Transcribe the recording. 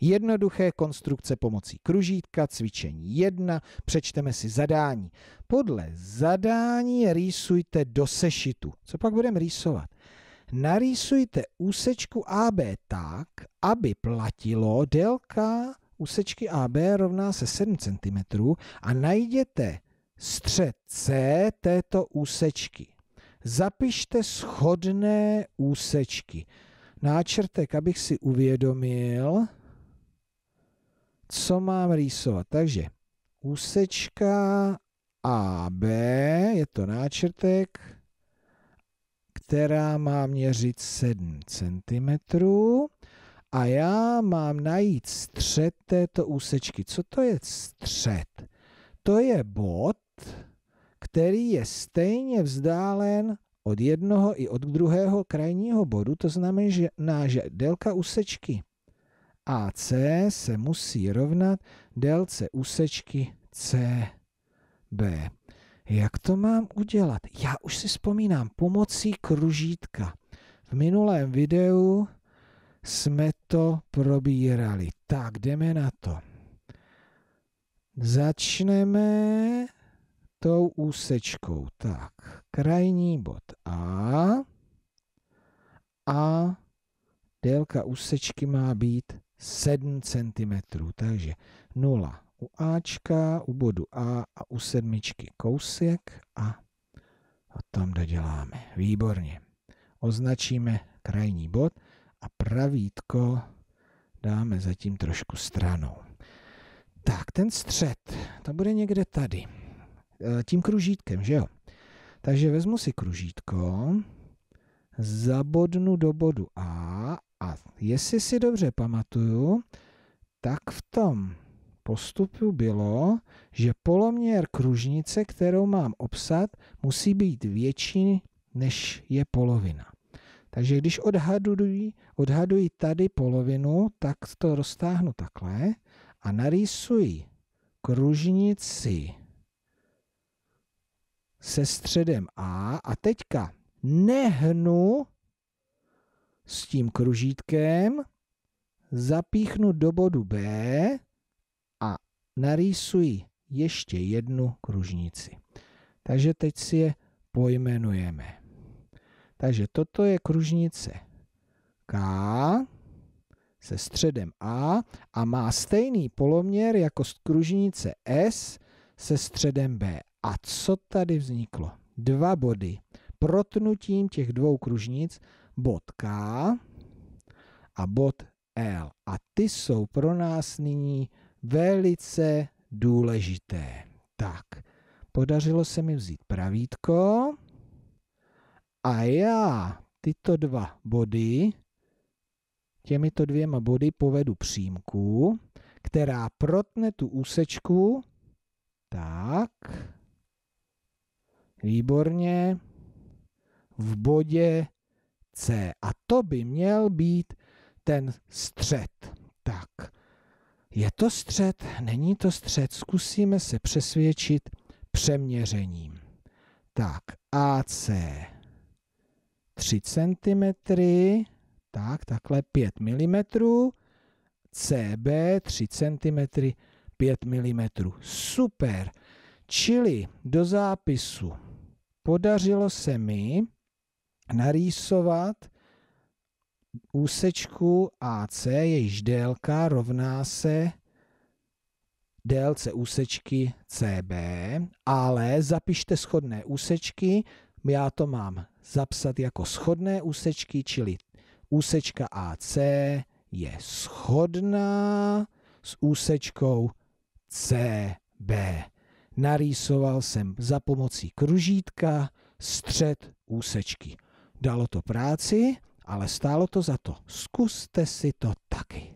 Jednoduché konstrukce pomocí kružítka, cvičení 1, přečteme si zadání. Podle zadání rýsujte do sešitu. Co pak budeme rýsovat? Narýsujte úsečku AB tak, aby platilo délka úsečky AB rovná se 7 cm a najděte střed C této úsečky. Zapište schodné úsečky. Náčrtek, abych si uvědomil, co mám rýsovat. Takže úsečka AB, je to náčrtek, která má měřit 7 cm a já mám najít střed této úsečky. Co to je střed? To je bod, který je stejně vzdálen od jednoho i od druhého krajního bodu, to znamená, že délka úsečky AC se musí rovnat délce úsečky CB. Jak to mám udělat? Já už si vzpomínám pomocí kružítka. V minulém videu jsme to probírali. Tak, jdeme na to. Začneme tou úsečkou. Tak, krajní bod A. A délka úsečky má být 7 cm. Takže 0 u Ačka, u bodu A a u sedmičky kousek a tam doděláme. Výborně. Označíme krajní bod a pravítko dáme zatím trošku stranou. Tak, ten střed, to bude někde tady. E, tím kružítkem, že jo? Takže vezmu si kružítko, zabodnu do bodu A a jestli si dobře pamatuju, tak v tom postupu bylo, že poloměr kružnice, kterou mám obsat, musí být větší, než je polovina. Takže když odhaduji, odhaduji tady polovinu, tak to roztáhnu takhle a narýsuji kružnici se středem A a teďka nehnu s tím kružítkem, zapíchnu do bodu B a narýsuji ještě jednu kružnici. Takže teď si je pojmenujeme. Takže toto je kružnice K se středem A a má stejný poloměr jako kružnice S se středem B. A co tady vzniklo? Dva body. Protnutím těch dvou kružnic bod K a bod L. A ty jsou pro nás nyní velice důležité. Tak, podařilo se mi vzít pravítko a já tyto dva body, těmito dvěma body povedu přímku, která protne tu úsečku. Tak, výborně. V bodě C. A to by měl být ten střed. Tak, je to střed? Není to střed? Zkusíme se přesvědčit přeměřením. Tak, AC 3 cm, tak, takhle 5 mm, CB 3 cm, 5 mm. Super! Čili do zápisu podařilo se mi narýsovat úsečku AC, jejíž délka rovná se délce úsečky CB, ale zapište schodné úsečky, já to mám zapsat jako schodné úsečky, čili úsečka AC je schodná s úsečkou CB. Narýsoval jsem za pomocí kružítka střed úsečky. Dalo to práci, ale stálo to za to. Zkuste si to taky.